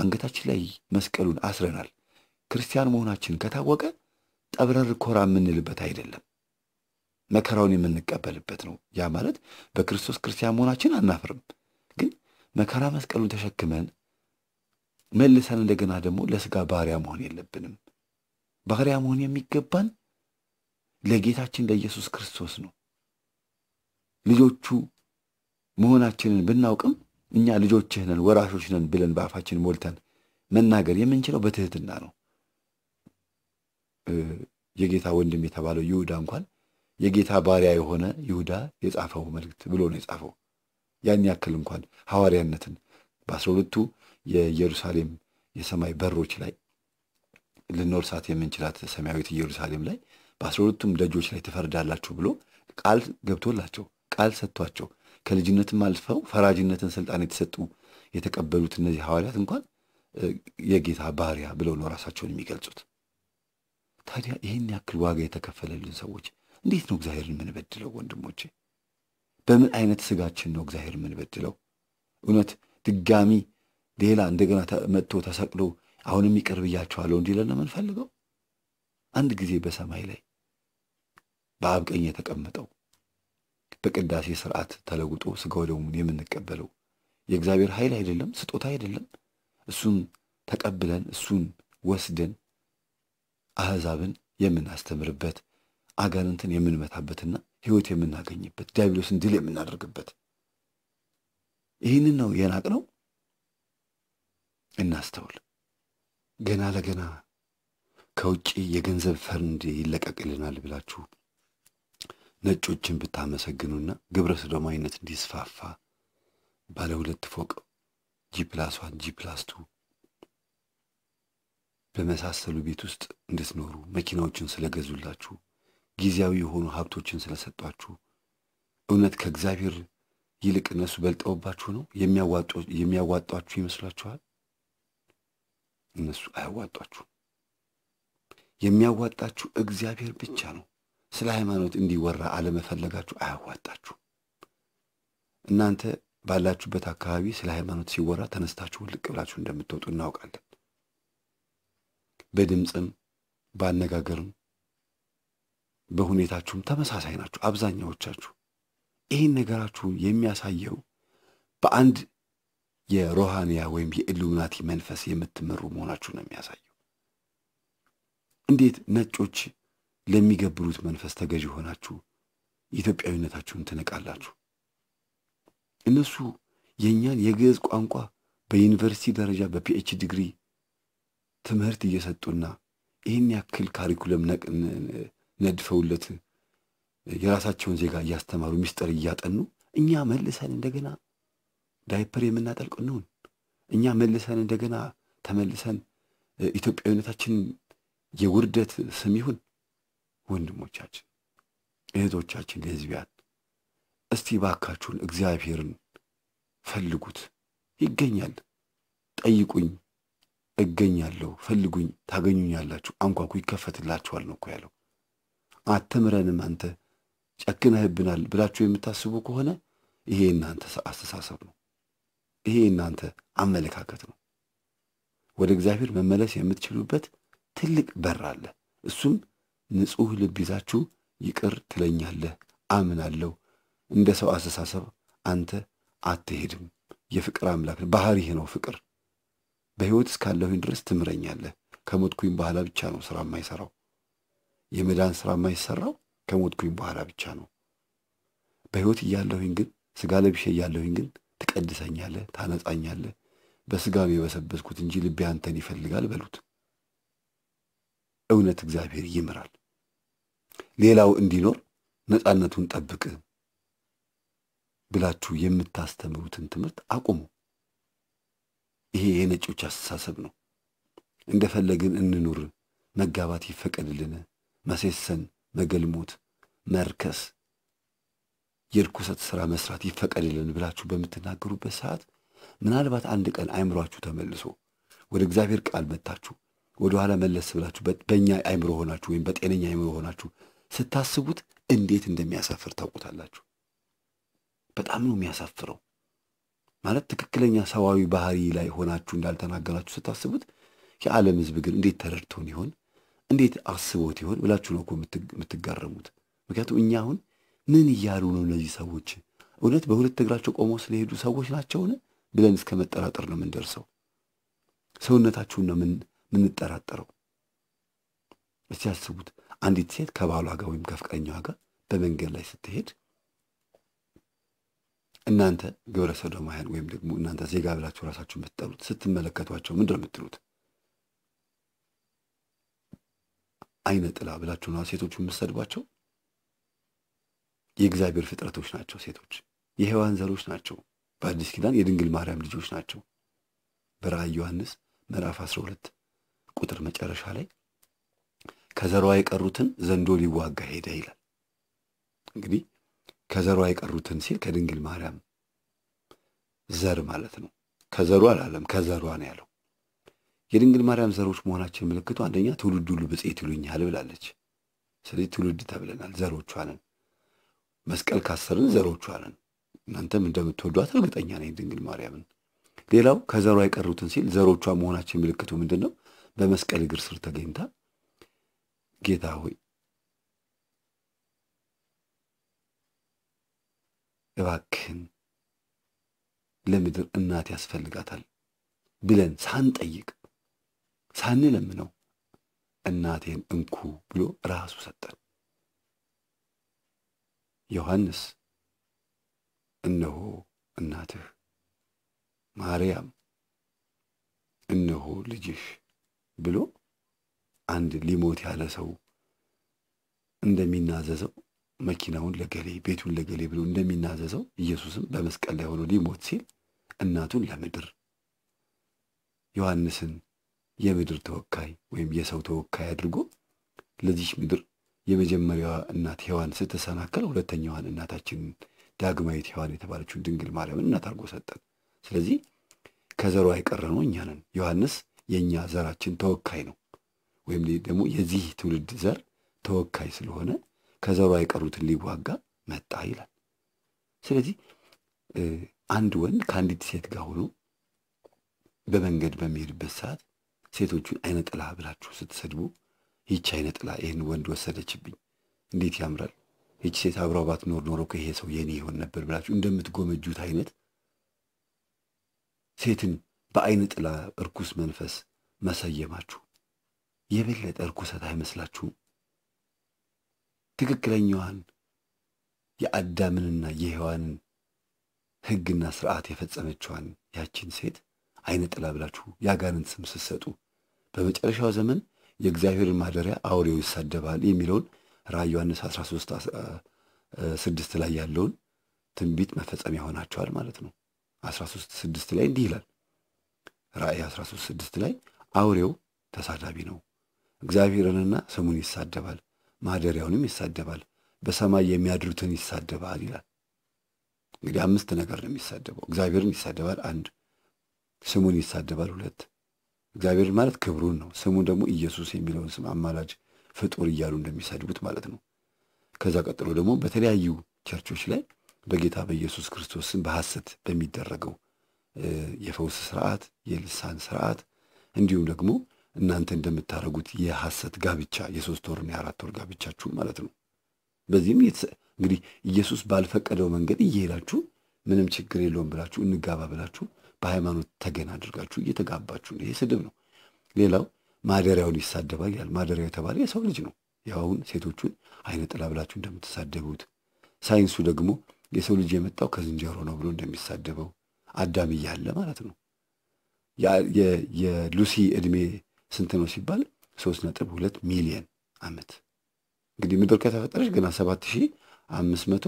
አንገታችን ላይ መስቀሉን አስረናል። ክርስቲያን መሆናችን ከታወቀ ጠብረር ኮራ የምንልበት አይደለም፣ መከራውን የምንቀበልበት ነው። ያ ማለት በክርስቶስ ክርስቲያን መሆናችን አናፍርም። ግን መከራ መስቀሉን ተሸክመን መልሰን እንደገና ደግሞ ለስጋ ባሪያ መሆን የለብንም። ባሪያ መሆን የሚገባን ለጌታችን ለኢየሱስ ክርስቶስ ነው። ልጆቹ መሆናችንን ብናውቅም እኛ ልጆችህ ነን፣ ወራሾች ነን ብለን በአፋችን ሞልተን መናገር የምንችለው በትህትና ነው። የጌታ ወንድም የተባለው ይሁዳ እንኳን የጌታ ባሪያ የሆነ ይሁዳ የጻፈው መልእክት ብሎ ነው የጻፈው። ያን ያክል እንኳን ሐዋርያነትን በአስራ ሁለቱ የኢየሩሳሌም የሰማይ በሮች ላይ ልንወርሳት የምንችላት ሰማያዊት ኢየሩሳሌም ላይ በአስራ ሁለቱም ደጆች ላይ ትፈርዳላችሁ ብሎ ቃል ገብቶላቸው ቃል ሰጥቷቸው ከልጅነትም አልፈው ፈራጅነትን ስልጣን የተሰጡ የተቀበሉት እነዚህ ሐዋርያት እንኳን የጌታ ባሪያ ብለው ነው ራሳቸውን የሚገልጹት። ታዲያ ይህን ያክል ዋጋ የተከፈለልን ሰዎች እንዴት ነው እግዚአብሔርን የምንበድለው? ወንድሞቼ በምን አይነት ስጋችን ነው እግዚአብሔር የምንበድለው? እውነት ድጋሚ ሌላ እንደገና መጥቶ ተሰቅሎ አሁንም ይቅር ብያቸዋለሁ እንዲለን ነው የምንፈልገው? አንድ ጊዜ በሰማይ ላይ በአብ ቀኝ የተቀመጠው በቅዳሴ ስርዓት ተለውጦ ስጋ ወደሙን የምንቀበለው የእግዚአብሔር ኃይል አይደለም፣ ስጦታ አይደለም። እሱን ተቀብለን እሱን ወስደን አሕዛብን የምናስተምርበት አጋንንትን የምንመታበትና ሕይወት የምናገኝበት ዲያብሎስን ድል የምናደርግበት ይህንን ነው የናቅ ነው። እናስተውል። ገና ለገና ከውጭ የገንዘብ ፈርንድ ይለቀቅልናል ብላችሁ ነጮችን ብታመሰግኑና ግብረ ሰዶማዊነት እንዲስፋፋ ባለ ሁለት ፎቅ ፕላስ ዋን ጂፕላስ ቱ በመሳሰሉ ቤት ውስጥ እንድትኖሩ መኪናዎችን ስለገዙላችሁ ጊዜያዊ የሆኑ ሀብቶችን ስለሰጧችሁ እውነት ከእግዚአብሔር ይልቅ እነሱ በልጠውባችሁ ነው የሚያዋጧችሁ ይመስላችኋል? እነሱ አያዋጧችሁ። የሚያዋጣችሁ እግዚአብሔር ብቻ ነው። ስለ ሃይማኖት እንዲወራ አለመፈለጋችሁ አያዋጣችሁ። እናንተ ባላችሁበት አካባቢ ስለ ሃይማኖት ሲወራ ተነስታችሁ ውልቅ ብላችሁ እንደምትወጡ እናውቃለን። በድምፅም በአነጋገርም በሁኔታችሁም ተመሳሳይ ናችሁ አብዛኛዎቻችሁ። ይህን ነገራችሁ የሚያሳየው በአንድ የሮሃንያ ወይም የኢሉሚናቲ መንፈስ የምትመሩ መሆናችሁ ነው የሚያሳየው። እንዴት ነጮች ለሚገብሩት መንፈስ ተገዥ ሆናችሁ ኢትዮጵያዊነታችሁን ትንቃላችሁ። እነሱ የእኛን የግዕዝ ቋንቋ በዩኒቨርሲቲ ደረጃ በፒኤች ዲግሪ ትምህርት እየሰጡና ይህን ያክል ካሪኩለም ነድፈውለት የራሳቸውን ዜጋ እያስተማሩ ምስጢር እያጠኑ እኛ መልሰን እንደገና ዳይፐር የምናጠልቅ እንሆን? እኛ መልሰን እንደገና ተመልሰን ኢትዮጵያዊነታችን የውርደት ስም ይሁን? ወንድሞቻችን እህቶቻችን ለህዝቢያን እስቲ ባካችሁን እግዚአብሔርን ፈልጉት፣ ይገኛል። ጠይቁኝ እገኛለሁ፣ ፈልጉኝ ታገኙኛላችሁ፣ አንኳኩ ይከፈትላችኋል ነው እኮ ያለው። አትምረንም አንተ ጨክነህብናል ብላችሁ የምታስቡ ከሆነ ይሄ እናንተ አስተሳሰብ ነው። ይሄ እናንተ አመለካከት ነው። ወደ እግዚአብሔር መመለስ የምትችሉበት ትልቅ በር አለ። እሱም ንጹሕ ልብ ይዛችሁ ይቅር ትለኛለህ፣ አምናለሁ። እንደ ሰው አስተሳሰብ አንተ አትሄድም። የፍቅር አምላክ ባህሪህ ነው ፍቅር። በሕይወት እስካለሁኝ ድረስ ትምረኛለህ። ከሞትኩኝ በኋላ ብቻ ነው ስራ የማይሰራው። የመዳን ስራ ማይሰራው ከሞትኩኝ በኋላ ብቻ ነው። በሕይወት እያለሁኝ ግን ስጋ ለብሼ እያለሁኝ ግን ትቀድሰኛለህ፣ ታነጻኛለህ። በስጋ የበሰበስኩት እንጂ ልቤ አንተን ይፈልጋል በሉት። እውነት እግዚአብሔር ይምራል። ሌላው እንዲኖር ነፃነቱን ጠብቅ ብላችሁ የምታስተምሩትን ትምህርት አቁሙ። ይሄ የነጮች አስተሳሰብ ነው። እንደፈለግን እንኑር፣ መጋባት ይፈቀድልን፣ መሴሰን፣ መገልሞት፣ መርከስ፣ የርኩሰት ስራ መስራት ይፈቀድልን ብላችሁ በምትናገሩበት ሰዓት ምናልባት አንድ ቀን አይምሯችሁ ተመልሶ ወደ እግዚአብሔር ቃል መታችሁ ወደኋላ መለስ ብላችሁ በእኛ አይምሮ ሆናችሁ ወይም በጤነኛ አይምሮ ሆናችሁ ስታስቡት እንዴት እንደሚያሳፍር ታውቁታላችሁ። በጣም ነው የሚያሳፍረው። ማለት ትክክለኛ ሰዋዊ ባህሪ ላይ ሆናችሁ እንዳልተናገራችሁ ስታስቡት የዓለም ሕዝብ ግን እንዴት ተረድቶን ይሆን እንዴት አስቦት ይሆን ብላችሁ ነው እኮ የምትጋረሙት። ምክንያቱም እኛ አሁን ምን እያሉ ነው እነዚህ ሰዎች እውነት በሁለት እግራቸው ቆመው ስለሄዱ ሰዎች ናቸውን ብለን እስከ መጠራጠር ነው የምንደርሰው። ሰውነታችሁን ነው የምንጠራጠረው? እስቲ ያስቡት። አንዲት ሴት ከባሏ ጋር ወይም ከፍቅረኛዋ ጋር በመንገድ ላይ ስትሄድ እናንተ ግብረ ሰዶማውያን ወይም ደግሞ እናንተ ዜጋ ብላችሁ ራሳችሁ የምትጠሩት ስትመለከቷቸው ምንድን ነው የምትሉት? አይነ ጥላ ብላችሁ ነ ሴቶቹ የምትሰድቧቸው? የእግዚአብሔር ፍጥረቶች ናቸው ሴቶች። የሔዋን ዘሮች ናቸው። በአዲስ ኪዳን የድንግል ማርያም ልጆች ናቸው። በራእይ ዮሐንስ ምዕራፍ 12 ቁጥር መጨረሻ ላይ ከዘሯ የቀሩትን ዘንዶ ሊዋጋ ሄደ ይላል። እንግዲህ ከዘሯ የቀሩትን ሲል ከድንግል ማርያም ዘር ማለት ነው። ከዘሩ አላለም፣ ከዘሯ ነው ያለው። የድንግል ማርያም ዘሮች መሆናችን ምልክቱ አንደኛ ትውልድ ሁሉ ብፅዕት ይሉኛል ብላለች። ስለዚህ ትውልድ ተብለናል፣ ዘሮቿንን መስቀል ካሰርን ዘሮቿንን እናንተም እንደምትወዷት እርግጠኛ ነኝ ድንግል ማርያምን። ሌላው ከዘሯ የቀሩትን ሲል ዘሮቿ መሆናችን ምልክቱ ምንድን ነው? በመስቀል እግር ስር ተገኝታ ጌታ ሆይ እባክህን ለምድር እናት ያስፈልጋታል ብለን ሳንጠይቅ ሳንለምነው እናቴን እንኩ ብሎ ራሱ ሰጠን። ዮሐንስ እነሆ እናትህ፣ ማርያም እነሆ ልጅሽ ብሎ አንድ ሊሞት ያለ ሰው እንደሚናዘዘው መኪናውን ለገሌ ቤቱን ለገሌ ብሎ እንደሚናዘዘው ኢየሱስም በመስቀል ላይ ሆኖ ሊሞት ሲል እናቱን ለምድር ዮሐንስን የምድር ተወካይ ወይም የሰው ተወካይ አድርጎ ለዚች ምድር የመጀመሪያዋ እናት ሔዋን ስትሰናከል ሁለተኛዋን እናታችንን ዳግማዊት ሔዋን የተባለችውን ድንግል ማርያምን እናት አድርጎ ሰጠን። ስለዚህ ከዘሯ የቀረነው እኛ ነን። ዮሐንስ የእኛ ዘራችን ተወካይ ነው፣ ወይም ደግሞ የዚህ ትውልድ ዘር ተወካይ ስለሆነ ከዘሩ አይቀሩትን ሊዋጋ መጣ ይላል። ስለዚህ አንድ ወንድ ከአንዲት ሴት ጋር ሆኖ በመንገድ በሚሄድበት ሰዓት ሴቶቹን አይነጥላ ብላችሁ ስትሰድቡ ይቺ አይነጥላ ይህን ወንድ ወሰደችብኝ፣ እንዴት ያምራል፣ ይቺ ሴት አብራው ባትኖር ኖሮ ይሄ ሰው የኔ ይሆን ነበር ብላችሁ እንደምትጎመጁት አይነት ሴትን በአይን ጥላ እርኩስ መንፈስ መሰየማችሁ የበለጠ እርኩሰት አይመስላችሁም? ትክክለኛዋን የአዳምንና የሔዋንን ሕግና ስርዓት የፈጸመችዋን ያችን ሴት አይነ ጥላ ብላችሁ የአጋንንት ስም ስትሰጡ በመጨረሻው ዘመን የእግዚአብሔርን ማደሪያ አውሬው ይሳደባል የሚለውን ራ ዮሐንስ 13 ስድስት ላይ ያለውን ትንቢት መፈጸሚያ ሆናቸዋል ማለት ነው። 13 ስድስት ላይ እንዲህ ይላል ራእይ 13፥6 ላይ አውሬው ተሳዳቢ ነው፣ እግዚአብሔርንና ስሙን ይሳደባል፣ ማደሪያውንም ይሳደባል፣ በሰማይ የሚያድሩትን ይሳደባል ይላል። እንግዲህ አምስት ነገር ነው የሚሳደበው። እግዚአብሔርን ይሳደባል፣ አንድ ስሙን ይሳደባል፣ ሁለት እግዚአብሔር ማለት ክብሩን ነው። ስሙን ደግሞ ኢየሱስ የሚለውን ስም አማላጅ ፍጡር እያሉ እንደሚሳድቡት ማለት ነው። ከዛ ቀጥሎ ደግሞ በተለያዩ ቸርቾች ላይ በጌታ በኢየሱስ ክርስቶስ ስም በሐሰት በሚደረገው የፈውስ ስርዓት፣ የልሳን ስርዓት እንዲሁም ደግሞ እናንተ እንደምታደርጉት የሐሰት ጋብቻ የሶስት ወርና የአራት ወር ጋብቻችሁ ማለት ነው። በዚህም እንግዲህ ኢየሱስ ባልፈቀደው መንገድ እየሄዳችሁ ምንም ችግር የለውም ብላችሁ እንጋባ ብላችሁ በሃይማኖት ተገን አድርጋችሁ እየተጋባችሁ ነው። ይሄ ስድብ ነው። ሌላው ማደሪያውን ይሳደባል ይላል። ማደሪያው የተባለ የሰው ልጅ ነው። ያው ሴቶቹን አይነ ጥላ ብላችሁ እንደምትሳደቡት ሳይንሱ ደግሞ የሰው ልጅ የመጣው ከዝንጀሮ ነው ብሎ እንደሚሳደበው አዳም እያለ ማለት ነው። የሉሲ እድሜ ስንት ነው ሲባል ሶስት ነጥብ ሁለት ሚሊየን ዓመት እንግዲህ ምድር ከተፈጠረች ገና ሰባት ሺህ አምስት መቶ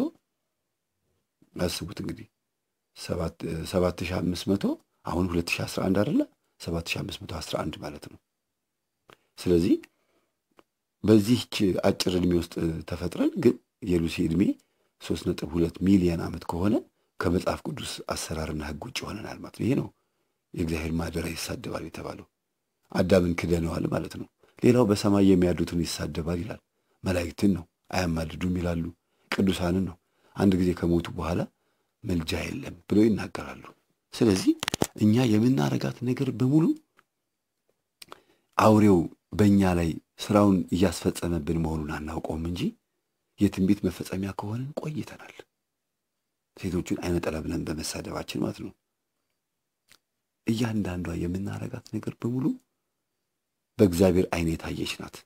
አስቡት እንግዲህ ሰባት ሺህ አምስት መቶ አሁን ሁለት ሺህ አስራ አንድ አይደለ ሰባት ሺህ አምስት መቶ አስራ አንድ ማለት ነው። ስለዚህ በዚህች አጭር እድሜ ውስጥ ተፈጥረን ግን የሉሲ እድሜ ሶስት ነጥብ ሁለት ሚሊየን ዓመት ከሆነ ከመጽሐፍ ቅዱስ አሰራርና ህግ ውጭ ሆነናል ማለት ነው። ይሄ ነው የእግዚአብሔር ማደሪያ ይሳደባል የተባለው። አዳምን ክደነዋል ማለት ነው። ሌላው በሰማይ የሚያድሩትን ይሳደባል ይላል። መላእክትን ነው አያማልዱም ይላሉ። ቅዱሳንን ነው አንድ ጊዜ ከሞቱ በኋላ መልጃ የለም ብለው ይናገራሉ። ስለዚህ እኛ የምናረጋት ነገር በሙሉ አውሬው በእኛ ላይ ስራውን እያስፈጸመብን መሆኑን አናውቀውም እንጂ የትንቢት መፈጸሚያ ከሆንን ቆይተናል። ሴቶቹን አይነጠላ ብለን በመሳደባችን ማለት ነው። እያንዳንዷ የምናረጋት ነገር በሙሉ በእግዚአብሔር አይን የታየች ናት።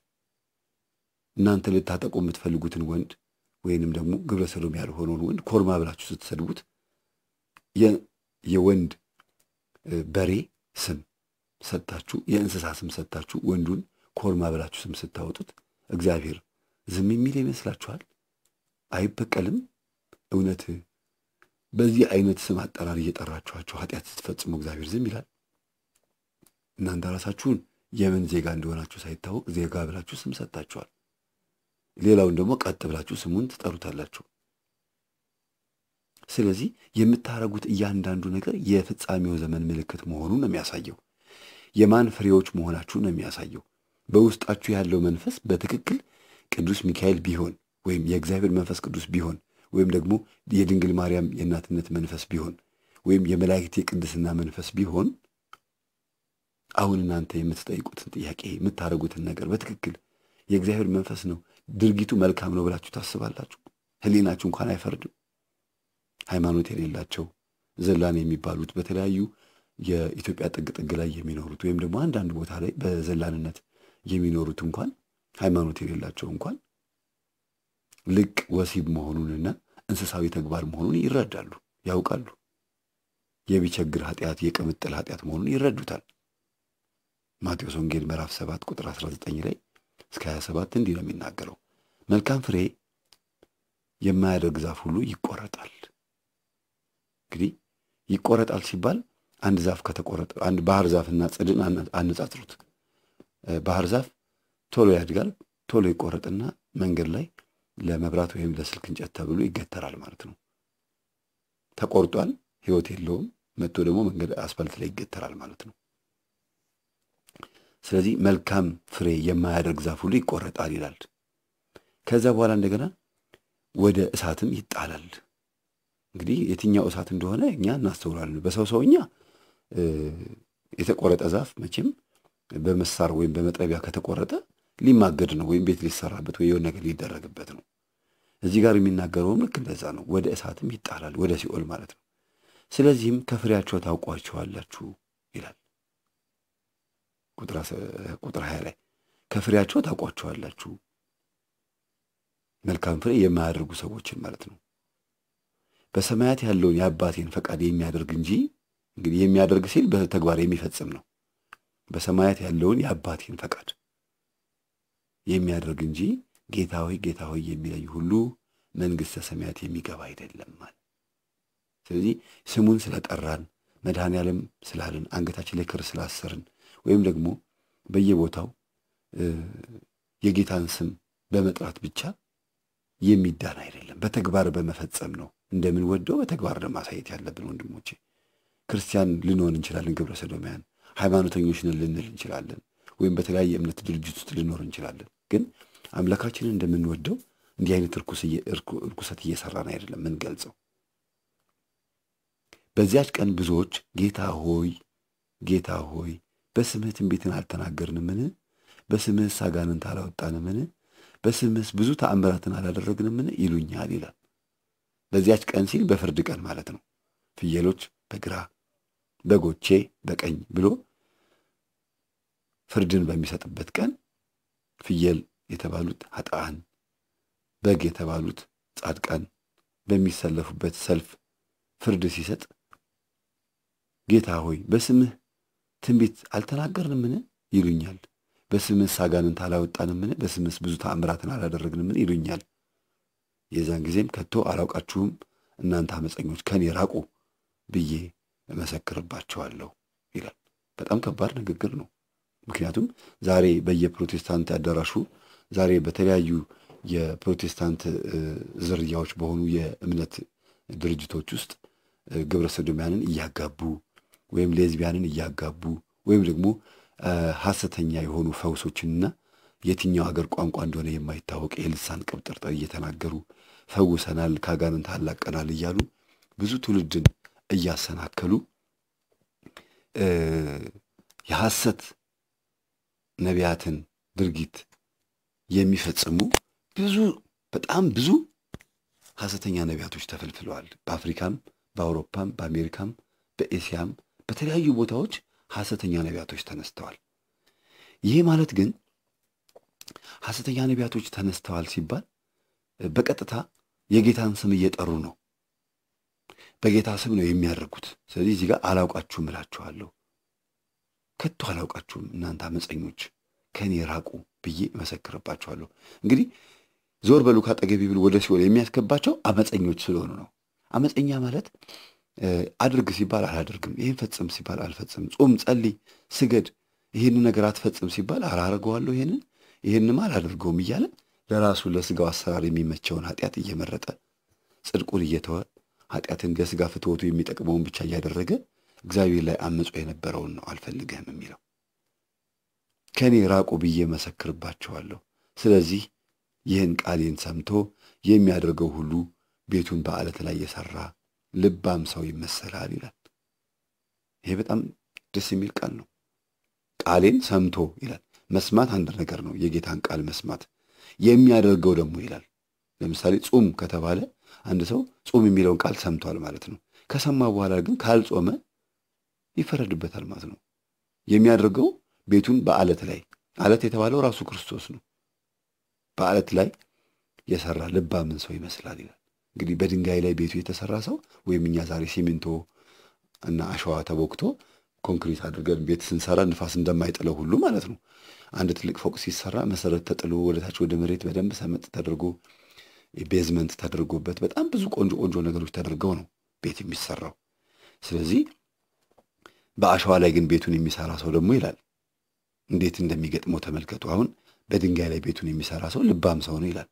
እናንተ ልታጠቁ የምትፈልጉትን ወንድ ወይንም ደግሞ ግብረ ሰዶም ያልሆነውን ወንድ ኮርማ ብላችሁ ስትሰድቡት የወንድ በሬ ስም ሰጥታችሁ የእንስሳ ስም ሰጥታችሁ ወንዱን ኮርማ ብላችሁ ስም ስታወጡት እግዚአብሔር ዝም የሚል ይመስላችኋል? አይበቀልም? እውነት በዚህ አይነት ስም አጠራር እየጠራችኋቸው ኃጢአት ስትፈጽሙ እግዚአብሔር ዝም ይላል። እናንተ ራሳችሁን የምን ዜጋ እንደሆናችሁ ሳይታወቅ ዜጋ ብላችሁ ስም ሰጥታችኋል። ሌላውን ደግሞ ቀጥ ብላችሁ ስሙን ትጠሩታላችሁ። ስለዚህ የምታረጉት እያንዳንዱ ነገር የፍጻሜው ዘመን ምልክት መሆኑን ነው የሚያሳየው። የማን ፍሬዎች መሆናችሁን ነው የሚያሳየው። በውስጣችሁ ያለው መንፈስ በትክክል ቅዱስ ሚካኤል ቢሆን ወይም የእግዚአብሔር መንፈስ ቅዱስ ቢሆን ወይም ደግሞ የድንግል ማርያም የእናትነት መንፈስ ቢሆን ወይም የመላእክት የቅድስና መንፈስ ቢሆን አሁን እናንተ የምትጠይቁትን ጥያቄ የምታደርጉትን ነገር በትክክል የእግዚአብሔር መንፈስ ነው፣ ድርጊቱ መልካም ነው ብላችሁ ታስባላችሁ? ህሊናችሁ እንኳን አይፈርድም። ሃይማኖት የሌላቸው ዘላን የሚባሉት በተለያዩ የኢትዮጵያ ጥግ ጥግ ላይ የሚኖሩት ወይም ደግሞ አንዳንድ ቦታ ላይ በዘላንነት የሚኖሩት እንኳን ሃይማኖት የሌላቸው እንኳን ልቅ ወሲብ መሆኑንና እንስሳዊ ተግባር መሆኑን ይረዳሉ፣ ያውቃሉ። የቢቸግር ኃጢአት የቅምጥል ኃጢአት መሆኑን ይረዱታል። ማቴዎስ ወንጌል ምዕራፍ 7 ቁጥር 19 ላይ እስከ 27 እንዲህ ነው የሚናገረው፣ መልካም ፍሬ የማያደርግ ዛፍ ሁሉ ይቆረጣል። እንግዲህ ይቆረጣል ሲባል አንድ ዛፍ ከተቆረጠ አንድ ባህር ዛፍና ጽድን አነጻጽሩት። ባህር ዛፍ ቶሎ ያድጋል፣ ቶሎ ይቆረጥና መንገድ ላይ ለመብራት ወይም ለስልክ እንጨት ተብሎ ይገተራል ማለት ነው። ተቆርጧል፣ ህይወት የለውም። መጥቶ ደግሞ መንገድ አስፋልት ላይ ይገተራል ማለት ነው። ስለዚህ መልካም ፍሬ የማያደርግ ዛፍ ሁሉ ይቆረጣል ይላል። ከዛ በኋላ እንደገና ወደ እሳትም ይጣላል። እንግዲህ የትኛው እሳት እንደሆነ እኛ እናስተውላለን። በሰው ሰውኛ የተቆረጠ ዛፍ መቼም በመሳር ወይም በመጥረቢያ ከተቆረጠ ሊማገድ ነው ወይም ቤት ሊሰራበት ወይ የሆነ ነገር ሊደረግበት ነው። እዚህ ጋር የሚናገረውም ልክ እንደዛ ነው። ወደ እሳትም ይጣላል፣ ወደ ሲኦል ማለት ነው። ስለዚህም ከፍሬያቸው ታውቋቸዋላችሁ ይላል ቁጥር ሀያ ላይ ከፍሬያቸው ታውቋቸዋላችሁ። መልካም ፍሬ የማያደርጉ ሰዎችን ማለት ነው። በሰማያት ያለውን የአባቴን ፈቃድ የሚያደርግ እንጂ እንግዲህ የሚያደርግ ሲል በተግባር የሚፈጽም ነው። በሰማያት ያለውን የአባቴን ፈቃድ የሚያደርግ እንጂ ጌታ ሆይ ጌታ ሆይ የሚለኝ ሁሉ መንግሥተ ሰማያት የሚገባ አይደለም አለ። ስለዚህ ስሙን ስለጠራን መድኃኔ ዓለም ስላልን አንገታችን ላይ ክር ስላሰርን ወይም ደግሞ በየቦታው የጌታን ስም በመጥራት ብቻ የሚዳን አይደለም። በተግባር በመፈጸም ነው እንደምንወደው በተግባር ማሳየት ያለብን ወንድሞቼ። ክርስቲያን ልንሆን እንችላለን፣ ግብረ ሰዶማያን ሃይማኖተኞች ልንል እንችላለን። ወይም በተለያየ እምነት ድርጅት ውስጥ ልኖር እንችላለን። ግን አምላካችንን እንደምንወደው እንዲህ አይነት እርኩሰት እየሰራን አይደለም ምንገልጸው። በዚያች ቀን ብዙዎች ጌታ ሆይ ጌታ ሆይ በስምህ ትንቢትን አልተናገርንምን? በስምህስ አጋንንት አላወጣንምን? በስምህስ ብዙ ተአምራትን አላደረግንምን? ይሉኛል ይላል። በዚያች ቀን ሲል በፍርድ ቀን ማለት ነው። ፍየሎች በግራ በጎቼ በቀኝ ብሎ ፍርድን በሚሰጥበት ቀን ፍየል የተባሉት ኃጥአን፣ በግ የተባሉት ጻድቃን በሚሰለፉበት ሰልፍ ፍርድ ሲሰጥ ጌታ ሆይ በስምህ ትንቢት አልተናገርንምን ይሉኛል። በስምህ አጋንንት አላወጣንምን? በስምህስ ብዙ ተአምራትን አላደረግንምን ይሉኛል። የዛን ጊዜም ከቶ አላውቃችሁም እናንተ አመፀኞች ከኔ ራቁ ብዬ እመሰክርባቸዋለሁ ይላል። በጣም ከባድ ንግግር ነው። ምክንያቱም ዛሬ በየፕሮቴስታንት አዳራሹ ዛሬ በተለያዩ የፕሮቴስታንት ዝርያዎች በሆኑ የእምነት ድርጅቶች ውስጥ ግብረ ሰዶሚያንን እያጋቡ ወይም ሌዝቢያንን እያጋቡ ወይም ደግሞ ሐሰተኛ የሆኑ ፈውሶችንና የትኛው ሀገር ቋንቋ እንደሆነ የማይታወቅ የልሳን ቅብጥርጥር እየተናገሩ ፈውሰናል፣ ከአጋንንት ታላቀናል እያሉ ብዙ ትውልድን እያሰናከሉ የሐሰት ነቢያትን ድርጊት የሚፈጽሙ ብዙ በጣም ብዙ ሐሰተኛ ነቢያቶች ተፈልፍለዋል። በአፍሪካም፣ በአውሮፓም፣ በአሜሪካም፣ በኤስያም በተለያዩ ቦታዎች ሐሰተኛ ነቢያቶች ተነስተዋል። ይሄ ማለት ግን ሐሰተኛ ነቢያቶች ተነስተዋል ሲባል በቀጥታ የጌታን ስም እየጠሩ ነው። በጌታ ስም ነው የሚያደርጉት። ስለዚህ እዚህ ጋር አላውቃችሁም እላችኋለሁ ከቶ አላውቃችሁም እናንተ አመፀኞች ከእኔ ራቁ ብዬ እመሰክርባችኋለሁ። እንግዲህ ዞር በሉ ካጠገቢ ብሎ ወደ ሲኦል የሚያስገባቸው አመፀኞች ስለሆኑ ነው። አመፀኛ ማለት አድርግ ሲባል አላደርግም፣ ይህን ፈጽም ሲባል አልፈጽም፣ ጾም፣ ጸልይ፣ ስገድ፣ ይህን ነገር አትፈጽም ሲባል አላረገዋለሁ፣ ይህንን ይህንም አላደርገውም እያለ ለራሱ ለስጋው አሰራር የሚመቸውን ኃጢአት እየመረጠ ጽድቁን እየተወ ኃጢአትን ለስጋ ፍትወቱ የሚጠቅመውን ብቻ እያደረገ እግዚአብሔር ላይ አመፁ የነበረውን ነው አልፈልግህም የሚለው። ከእኔ ራቁ ብዬ መሰክርባቸዋለሁ። ስለዚህ ይህን ቃሌን ሰምቶ የሚያደርገው ሁሉ ቤቱን በአለት ላይ የሰራ ልባም ሰው ይመሰላል ይላል። ይሄ በጣም ደስ የሚል ቃል ነው። ቃሌን ሰምቶ ይላል። መስማት አንድ ነገር ነው፣ የጌታን ቃል መስማት። የሚያደርገው ደግሞ ይላል። ለምሳሌ ጾም ከተባለ አንድ ሰው ጾም የሚለውን ቃል ሰምቷል ማለት ነው። ከሰማ በኋላ ግን ካልጾመ ይፈረድበታል ማለት ነው። የሚያደርገው ቤቱን በአለት ላይ አለት የተባለው ራሱ ክርስቶስ ነው። በአለት ላይ የሰራ ልባምን ሰው ይመስላል ይላል። እንግዲህ በድንጋይ ላይ ቤቱ የተሰራ ሰው ወይም እኛ ዛሬ ሲሚንቶ እና አሸዋ ተቦክቶ ኮንክሪት አድርገን ቤት ስንሰራ ንፋስ እንደማይጥለው ሁሉ ማለት ነው። አንድ ትልቅ ፎቅ ሲሰራ መሰረት ተጥሎ ወደታች ወደ መሬት በደንብ ሰመጥ ተደርጎ ቤዝመንት ተደርጎበት በጣም ብዙ ቆንጆ ቆንጆ ነገሮች ተደርገው ነው ቤት የሚሰራው። ስለዚህ በአሸዋ ላይ ግን ቤቱን የሚሰራ ሰው ደግሞ ይላል እንዴት እንደሚገጥመው ተመልከቱ። አሁን በድንጋይ ላይ ቤቱን የሚሰራ ሰው ልባም ሰው ነው ይላል።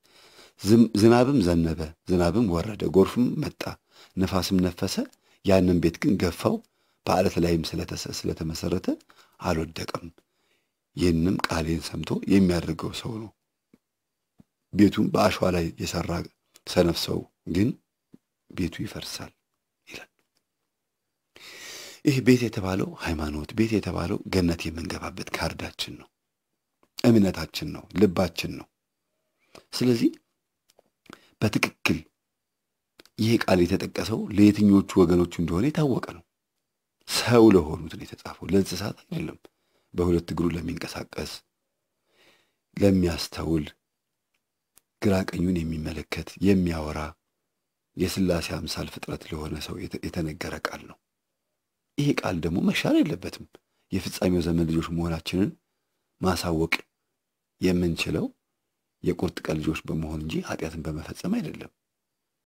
ዝናብም ዘነበ፣ ዝናብም ወረደ፣ ጎርፍም መጣ፣ ነፋስም ነፈሰ፣ ያንን ቤት ግን ገፋው፣ በአለት ላይም ስለተመሰረተ አልወደቀም። ይህንም ቃሌን ሰምቶ የሚያደርገው ሰው ነው። ቤቱን በአሸዋ ላይ የሰራ ሰነፍ ሰው ግን ቤቱ ይፈርሳል። ይህ ቤት የተባለው ሃይማኖት፣ ቤት የተባለው ገነት የምንገባበት ካርዳችን ነው፣ እምነታችን ነው፣ ልባችን ነው። ስለዚህ በትክክል ይህ ቃል የተጠቀሰው ለየትኞቹ ወገኖቹ እንደሆነ የታወቀ ነው። ሰው ለሆኑት ነው የተጻፈው፣ ለእንስሳት አይደለም። በሁለት እግሩ ለሚንቀሳቀስ ለሚያስተውል፣ ግራ ቀኙን የሚመለከት፣ የሚያወራ የስላሴ አምሳል ፍጥረት ለሆነ ሰው የተነገረ ቃል ነው። ይሄ ቃል ደግሞ መሻር የለበትም። የፍጻሜው ዘመን ልጆች መሆናችንን ማሳወቅ የምንችለው የቁርጥ ቀን ልጆች በመሆን እንጂ ኃጢአትን በመፈጸም አይደለም።